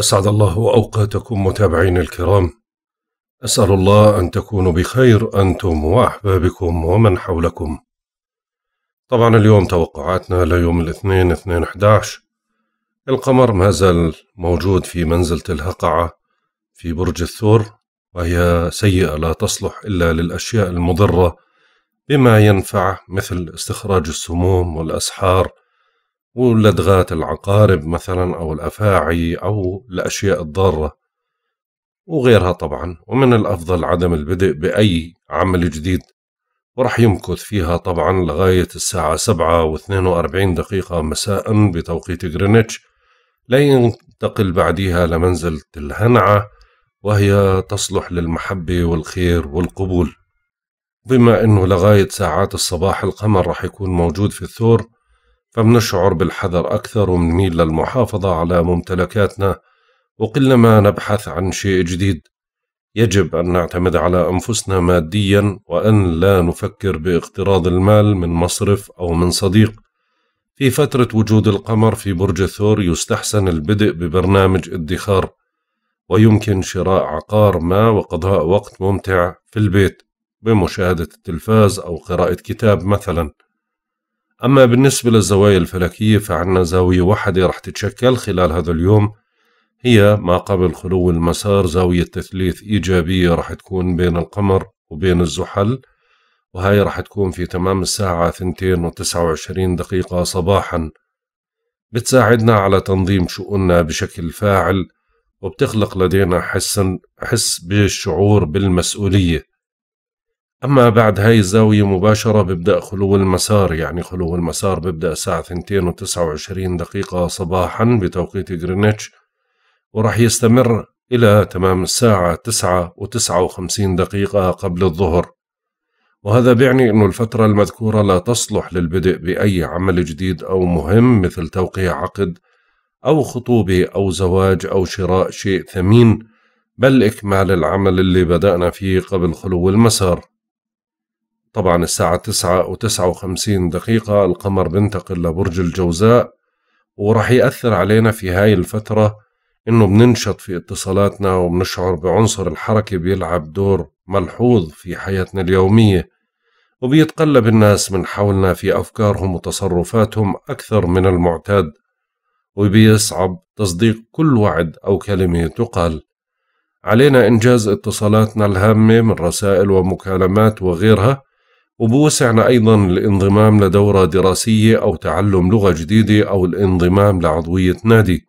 أسعد الله أوقاتكم متابعين الكرام أسأل الله أن تكونوا بخير أنتم وأحبابكم ومن حولكم طبعا اليوم توقعاتنا ليوم الاثنين 2 11 القمر ما زال موجود في منزلة الهقعة في برج الثور وهي سيئة لا تصلح إلا للأشياء المضرة بما ينفع مثل استخراج السموم والأسحار ولدغات العقارب مثلا أو الأفاعي أو الأشياء الضارة وغيرها طبعا ومن الأفضل عدم البدء بأي عمل جديد ورح يمكث فيها طبعا لغاية الساعة سبعة واثنين وأربعين دقيقة مساء بتوقيت غرينتش لا ينتقل بعديها لمنزلة الهنعة وهي تصلح للمحبة والخير والقبول بما أنه لغاية ساعات الصباح القمر رح يكون موجود في الثور فبنشعر بالحذر أكثر ومنميل للمحافظة على ممتلكاتنا وقلما نبحث عن شيء جديد يجب أن نعتمد على أنفسنا ماديا وأن لا نفكر باقتراض المال من مصرف أو من صديق في فترة وجود القمر في برج الثور يستحسن البدء ببرنامج ادخار ويمكن شراء عقار ما وقضاء وقت ممتع في البيت بمشاهدة التلفاز أو قراءة كتاب مثلاً أما بالنسبة للزوايا الفلكية فعنا زاوية واحدة رح تتشكل خلال هذا اليوم هي ما قبل خلو المسار زاوية تثليث إيجابية رح تكون بين القمر وبين الزحل وهي رح تكون في تمام الساعة 2 وتسعة وعشرين دقيقة صباحا بتساعدنا على تنظيم شؤوننا بشكل فاعل وبتخلق لدينا حس بالشعور بالمسؤولية أما بعد هاي الزاوية مباشرة ببدأ خلو المسار يعني خلو المسار ببدأ الساعة 2 و29 دقيقة صباحا بتوقيت جرينتش ورح يستمر إلى تمام الساعة 9 و59 دقيقة قبل الظهر وهذا بيعني أن الفترة المذكورة لا تصلح للبدء بأي عمل جديد أو مهم مثل توقيع عقد أو خطوبة أو زواج أو شراء شيء ثمين بل إكمال العمل اللي بدأنا فيه قبل خلو المسار طبعا الساعة تسعة وتسعة وخمسين دقيقة القمر بنتقل لبرج الجوزاء وراح يأثر علينا في هاي الفترة إنه بننشط في اتصالاتنا وبنشعر بعنصر الحركة بيلعب دور ملحوظ في حياتنا اليومية وبيتقلب الناس من حولنا في أفكارهم وتصرفاتهم أكثر من المعتاد وبيصعب تصديق كل وعد أو كلمة تقال علينا إنجاز اتصالاتنا الهامة من رسائل ومكالمات وغيرها وبوسعنا أيضا الانضمام لدورة دراسية أو تعلم لغة جديدة أو الانضمام لعضوية نادي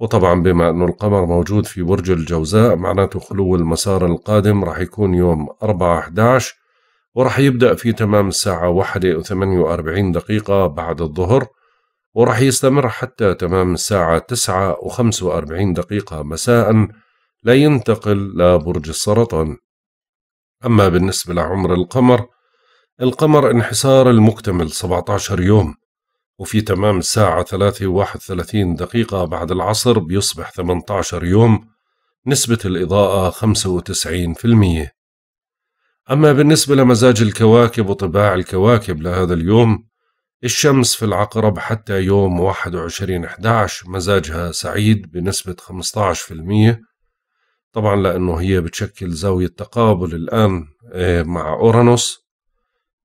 وطبعا بما أنه القمر موجود في برج الجوزاء معناته خلو المسار القادم راح يكون يوم 4-11 وراح يبدأ في تمام الساعة 1 48 دقيقة بعد الظهر وراح يستمر حتى تمام الساعة 9 45 دقيقة مساء لا ينتقل لبرج السرطان أما بالنسبة لعمر القمر القمر انحسار المكتمل 17 يوم وفي تمام الساعة 3 31 دقيقة بعد العصر بيصبح 18 يوم نسبة الإضاءة 95% أما بالنسبة لمزاج الكواكب وطباع الكواكب لهذا اليوم الشمس في العقرب حتى يوم 21 11 مزاجها سعيد بنسبة طبعا لأنه هي بتشكل زاوية تقابل الآن آه، مع أورانوس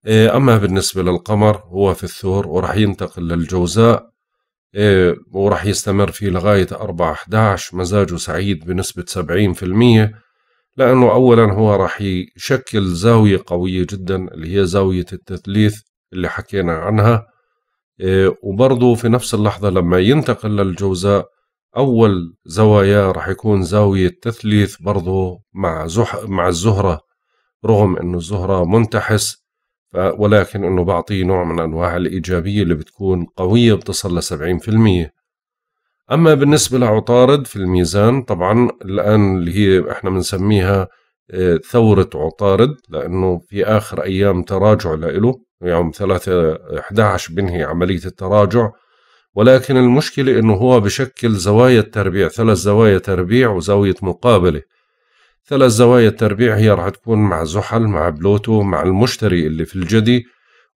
آه، أما بالنسبة للقمر هو في الثور وراح ينتقل للجوزاء آه، وراح يستمر فيه لغاية 4 11 مزاجه سعيد بنسبة 70% لأنه أولا هو راح يشكل زاوية قوية جدا اللي هي زاوية التثليث اللي حكينا عنها وبرضه في نفس اللحظة لما ينتقل للجوزاء أول زوايا راح يكون زاوية تثليث برضه مع زح مع الزهرة رغم إنه الزهرة منتحس ولكن إنه بعطيه نوع من أنواع الإيجابية اللي بتكون قوية بتصل لسبعين في المية أما بالنسبة لعطارد في الميزان طبعا الآن اللي هي إحنا بنسميها آه، ثورة عطارد لأنه في آخر أيام تراجع لإله يوم ثلاثة 3 11 بنهي عملية التراجع ولكن المشكلة أنه هو بشكل زوايا التربيع ثلاث زوايا تربيع وزاوية مقابلة ثلاث زوايا التربيع هي راح تكون مع زحل مع بلوتو مع المشتري اللي في الجدي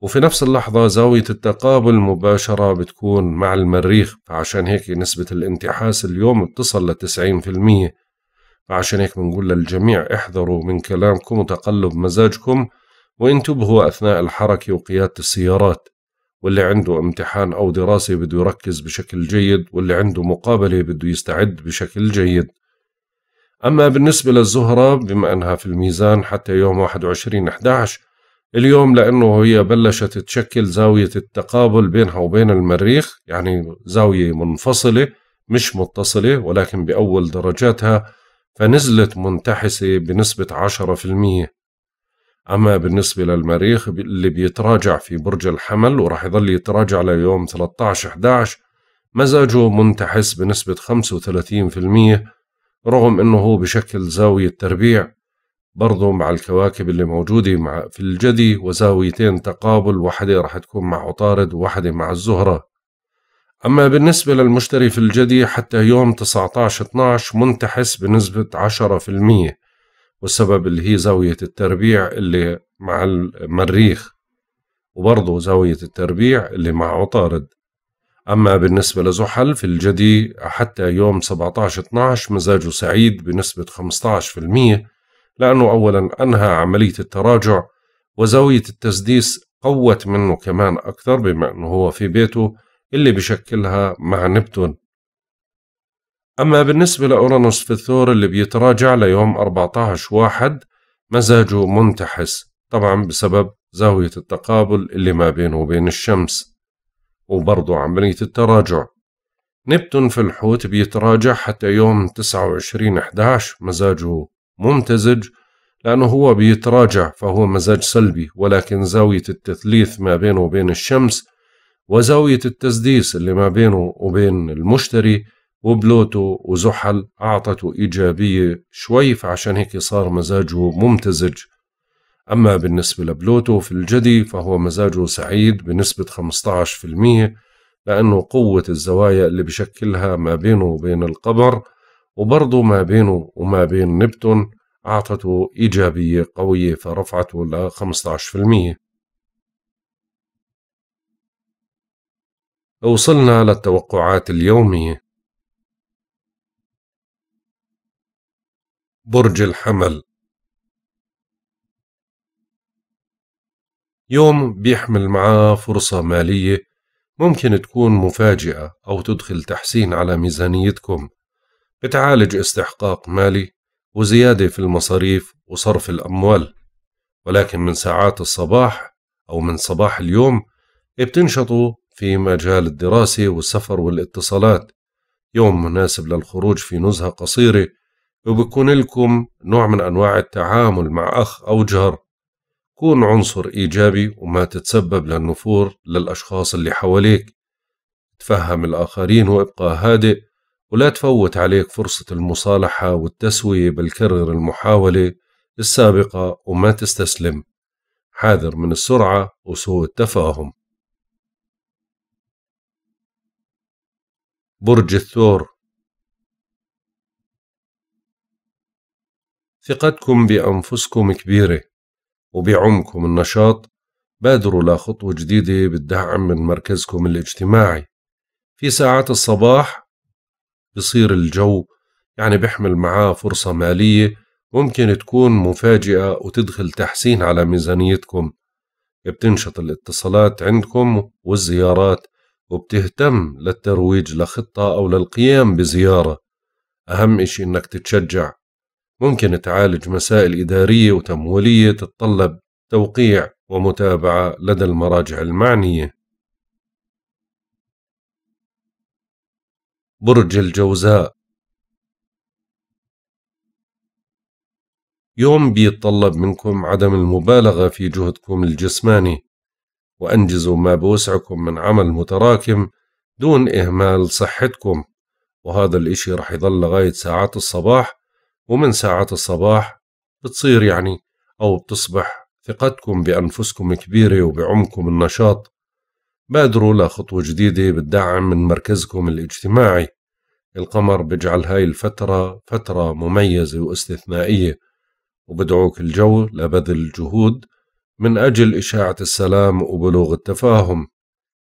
وفي نفس اللحظة زاوية التقابل مباشرة بتكون مع المريخ فعشان هيك نسبة الانتحاس اليوم بتصل لتسعين في المية فعشان هيك بنقول للجميع احذروا من كلامكم وتقلب مزاجكم وانتبهوا أثناء الحركة وقيادة السيارات واللي عنده امتحان أو دراسة بده يركز بشكل جيد واللي عنده مقابلة بده يستعد بشكل جيد أما بالنسبة للزهرة بما أنها في الميزان حتى يوم 21 11 اليوم لأنه هي بلشت تشكل زاوية التقابل بينها وبين المريخ يعني زاوية منفصلة مش متصلة ولكن بأول درجاتها فنزلت منتحسة بنسبة 10% أما بالنسبة للمريخ اللي بيتراجع في برج الحمل وراح يظل يتراجع ليوم 13/11 مزاجه منتحس بنسبة 35% رغم أنه بشكل زاوية تربيع برضه مع الكواكب اللي موجودة في الجدي وزاويتين تقابل واحدة راح تكون مع عطارد وواحدة مع الزهرة أما بالنسبة للمشتري في الجدي حتى يوم 19/12 منتحس بنسبة 10% والسبب اللي هي زاوية التربيع اللي مع المريخ وبرضه زاوية التربيع اللي مع عطارد أما بالنسبة لزحل في الجدي حتى يوم 17-12 مزاجه سعيد بنسبة 15% لأنه أولا أنهى عملية التراجع وزاوية التسديس قوت منه كمان أكثر بما أنه هو في بيته اللي بشكلها مع نبتون أما بالنسبة لأورانوس في الثور اللي بيتراجع ليوم 14 واحد مزاجه منتحس طبعا بسبب زاوية التقابل اللي ما بينه وبين الشمس وبرضه عملية التراجع نبتون في الحوت بيتراجع حتى يوم 29 11 مزاجه ممتزج لأنه هو بيتراجع فهو مزاج سلبي ولكن زاوية التثليث ما بينه وبين الشمس وزاوية التسديس اللي ما بينه وبين المشتري وبلوتو وزحل أعطته إيجابية شوي فعشان هيك صار مزاجه ممتزج أما بالنسبة لبلوتو في الجدي فهو مزاجه سعيد بنسبة 15% لأنه قوة الزوايا اللي بشكلها ما بينه وبين القبر وبرضه ما بينه وما بين نبتون أعطته إيجابية قوية فرفعته ل 15% وصلنا للتوقعات اليومية برج الحمل يوم بيحمل معاه فرصة مالية ممكن تكون مفاجئة أو تدخل تحسين على ميزانيتكم بتعالج استحقاق مالي وزيادة في المصاريف وصرف الأموال ولكن من ساعات الصباح أو من صباح اليوم بتنشطوا في مجال الدراسة والسفر والاتصالات يوم مناسب للخروج في نزهة قصيرة وبكون لكم نوع من أنواع التعامل مع أخ أو جار كون عنصر إيجابي وما تتسبب للنفور للأشخاص اللي حواليك تفهم الآخرين وابقى هادئ ولا تفوت عليك فرصة المصالحة والتسوية بل كرر المحاولة السابقة وما تستسلم حاذر من السرعة وسوء التفاهم برج الثور ثقتكم بأنفسكم كبيرة وبعمكم النشاط بادروا لخطوة جديدة بالدعم من مركزكم الاجتماعي في ساعات الصباح بصير الجو يعني بيحمل معاه فرصة مالية ممكن تكون مفاجئة وتدخل تحسين على ميزانيتكم بتنشط الاتصالات عندكم والزيارات وبتهتم للترويج لخطة أو للقيام بزيارة أهم إشي إنك تتشجع ممكن تعالج مسائل إدارية وتمويلية تتطلب توقيع ومتابعة لدى المراجع المعنية. برج الجوزاء يوم بيتطلب منكم عدم المبالغة في جهدكم الجسماني وأنجزوا ما بوسعكم من عمل متراكم دون إهمال صحتكم وهذا الإشي رح يضل لغاية ساعات الصباح ومن ساعات الصباح بتصير يعني أو بتصبح ثقتكم بأنفسكم كبيرة وبعمكم النشاط بادروا لخطوة جديدة بالدعم من مركزكم الاجتماعي القمر بجعل هاي الفترة فترة مميزة واستثنائية وبدعوك الجو لبذل جهود من أجل إشاعة السلام وبلوغ التفاهم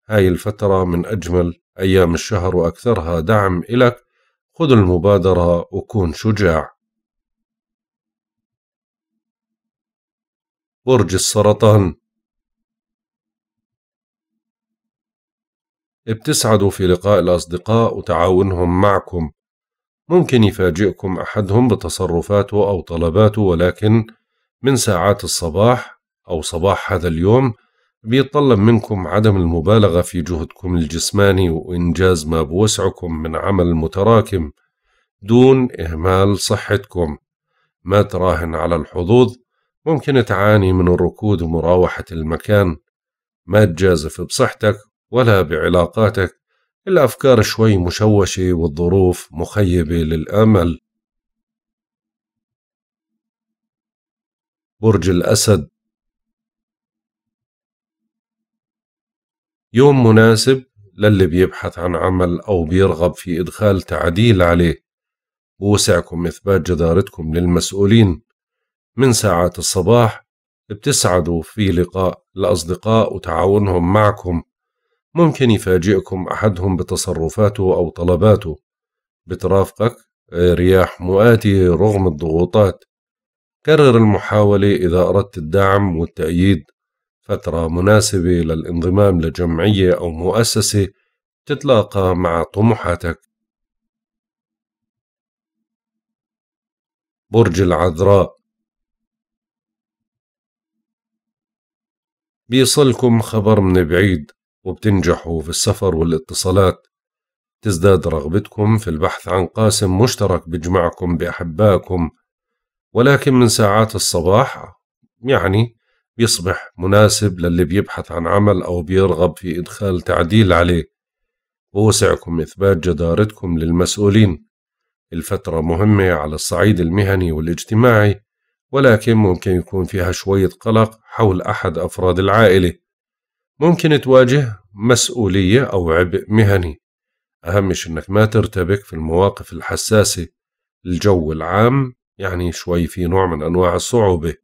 هاي الفترة من أجمل أيام الشهر وأكثرها دعم إلك خذ المبادرة وكون شجاع برج السرطان بتسعدوا في لقاء الأصدقاء وتعاونهم معكم ممكن يفاجئكم أحدهم بتصرفاته أو طلباته ولكن من ساعات الصباح أو صباح هذا اليوم بيطلب منكم عدم المبالغة في جهدكم الجسماني وإنجاز ما بوسعكم من عمل متراكم دون إهمال صحتكم ما تراهن على الحظوظ ممكن تعاني من الركود ومراوحة المكان ما تجازف بصحتك ولا بعلاقاتك الأفكار شوي مشوشة والظروف مخيبة للأمل برج الأسد يوم مناسب للي بيبحث عن عمل أو بيرغب في إدخال تعديل عليه بوسعكم إثبات جدارتكم للمسؤولين من ساعات الصباح بتسعدوا في لقاء الأصدقاء وتعاونهم معكم ممكن يفاجئكم أحدهم بتصرفاته أو طلباته بترافقك رياح مؤاتية رغم الضغوطات كرر المحاولة إذا أردت الدعم والتأييد فترة مناسبة للانضمام لجمعية أو مؤسسة تتلاقى مع طموحاتك برج العذراء بيصلكم خبر من بعيد وبتنجحوا في السفر والاتصالات تزداد رغبتكم في البحث عن قاسم مشترك بيجمعكم بأحبائكم ولكن من ساعات الصباح يعني بيصبح مناسب للي بيبحث عن عمل أو بيرغب في إدخال تعديل عليه ووسعكم إثبات جدارتكم للمسؤولين الفترة مهمة على الصعيد المهني والاجتماعي ولكن ممكن يكون فيها شوية قلق حول أحد أفراد العائلة ممكن تواجه مسؤولية أو عبء مهني أهم أنك ما ترتبك في المواقف الحساسة الجو العام يعني شوي في نوع من أنواع الصعوبة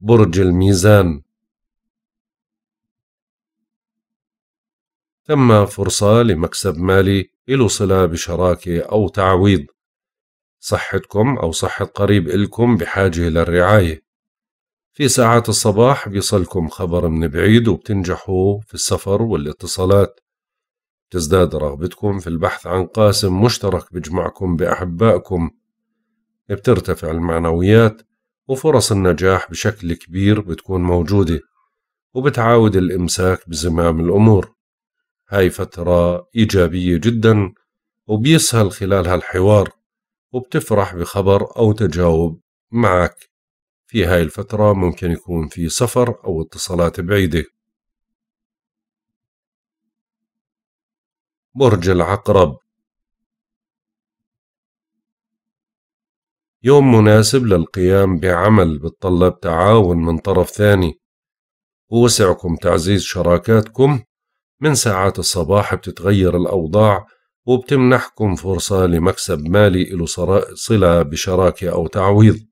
برج الميزان تم فرصة لمكسب مالي له صلة بشراكة أو تعويض صحتكم أو صحة قريب إلكم بحاجة للرعاية في ساعات الصباح بيصلكم خبر من بعيد وبتنجحوا في السفر والاتصالات تزداد رغبتكم في البحث عن قاسم مشترك بجمعكم بأحبائكم بترتفع المعنويات وفرص النجاح بشكل كبير بتكون موجودة وبتعاود الإمساك بزمام الأمور هاي فترة إيجابية جدا وبيسهل خلالها الحوار وبتفرح بخبر أو تجاوب معك في هاي الفترة ممكن يكون في سفر أو اتصالات بعيدة برج العقرب يوم مناسب للقيام بعمل بتطلب تعاون من طرف ثاني ووسعكم تعزيز شراكاتكم من ساعات الصباح بتتغير الأوضاع وبتمنحكم فرصة لمكسب مالي له صلة بشراكة أو تعويض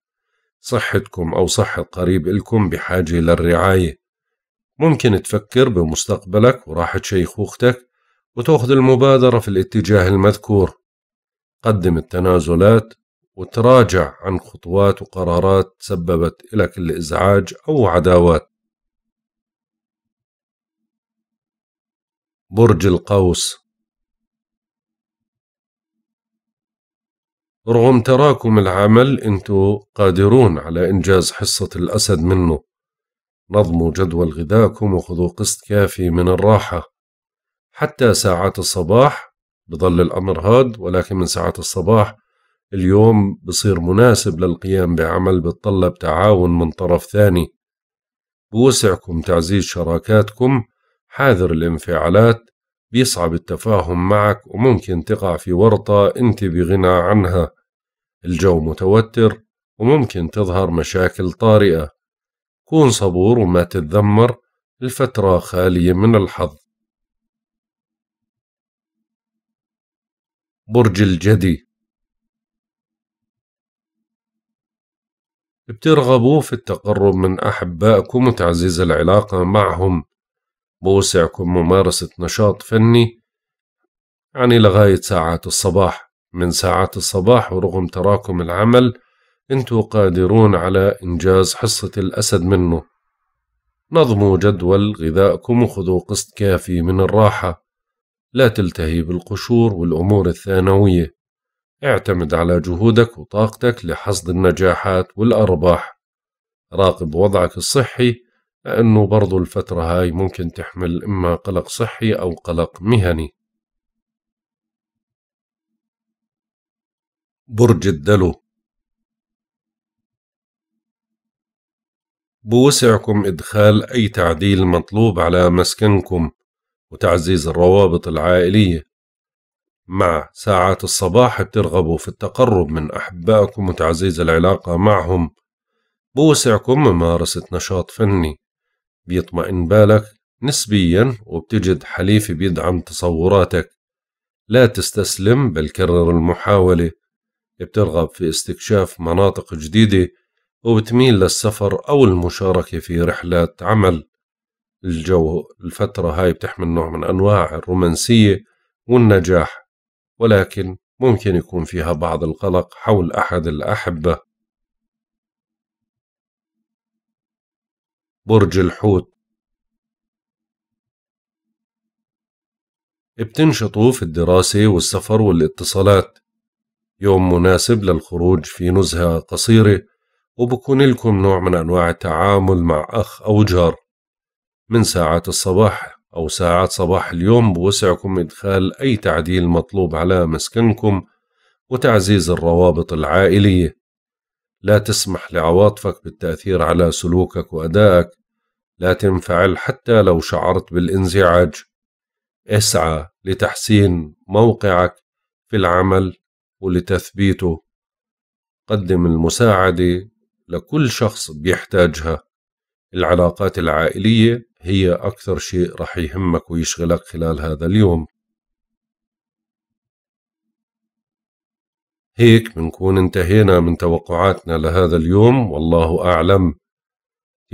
صحتكم أو صحة قريب إلكم بحاجة للرعاية ممكن تفكر بمستقبلك وراحة شيخوختك وتأخذ المبادرة في الاتجاه المذكور قدم التنازلات وتراجع عن خطوات وقرارات سببت لك الإزعاج أو عداوات برج القوس رغم تراكم العمل انتم قادرون على انجاز حصه الاسد منه نظموا جدول غذاكم وخذوا قسط كافي من الراحه حتى ساعات الصباح بظل الامر هاد ولكن من ساعات الصباح اليوم بصير مناسب للقيام بعمل بتطلب تعاون من طرف ثاني بوسعكم تعزيز شراكاتكم حاذر الانفعالات بيصعب التفاهم معك وممكن تقع في ورطة أنت بغنى عنها الجو متوتر وممكن تظهر مشاكل طارئة كون صبور وما تتذمر الفترة خالية من الحظ برج الجدي بترغبوا في التقرب من أحبائكم وتعزيز العلاقة معهم بوسعكم ممارسة نشاط فني يعني لغاية ساعات الصباح من ساعات الصباح ورغم تراكم العمل أنتوا قادرون على إنجاز حصة الأسد منه نظموا جدول غذائكم وخذوا قسط كافي من الراحة لا تلتهي بالقشور والأمور الثانوية اعتمد على جهودك وطاقتك لحصد النجاحات والأرباح راقب وضعك الصحي لأنه برضو الفترة هاي ممكن تحمل إما قلق صحي أو قلق مهني برج الدلو بوسعكم إدخال أي تعديل مطلوب على مسكنكم وتعزيز الروابط العائلية مع ساعات الصباح بترغبوا في التقرب من أحبائكم وتعزيز العلاقة معهم بوسعكم ممارسة نشاط فني بيطمئن بالك نسبيا وبتجد حليف بيدعم تصوراتك لا تستسلم بل كرر المحاولة بترغب في استكشاف مناطق جديدة وبتميل للسفر أو المشاركة في رحلات عمل الجو الفترة هاي بتحمل نوع من أنواع الرومانسية والنجاح ولكن ممكن يكون فيها بعض القلق حول أحد الأحبة برج الحوت بتنشطوا في الدراسة والسفر والاتصالات يوم مناسب للخروج في نزهة قصيرة وبكون لكم نوع من أنواع التعامل مع أخ أو جار من ساعات الصباح أو ساعات صباح اليوم بوسعكم إدخال أي تعديل مطلوب على مسكنكم وتعزيز الروابط العائلية لا تسمح لعواطفك بالتأثير على سلوكك وأدائك لا تنفعل حتى لو شعرت بالانزعاج اسعى لتحسين موقعك في العمل ولتثبيته قدم المساعدة لكل شخص بيحتاجها العلاقات العائلية هي أكثر شيء رح يهمك ويشغلك خلال هذا اليوم هيك بنكون انتهينا من توقعاتنا لهذا اليوم والله أعلم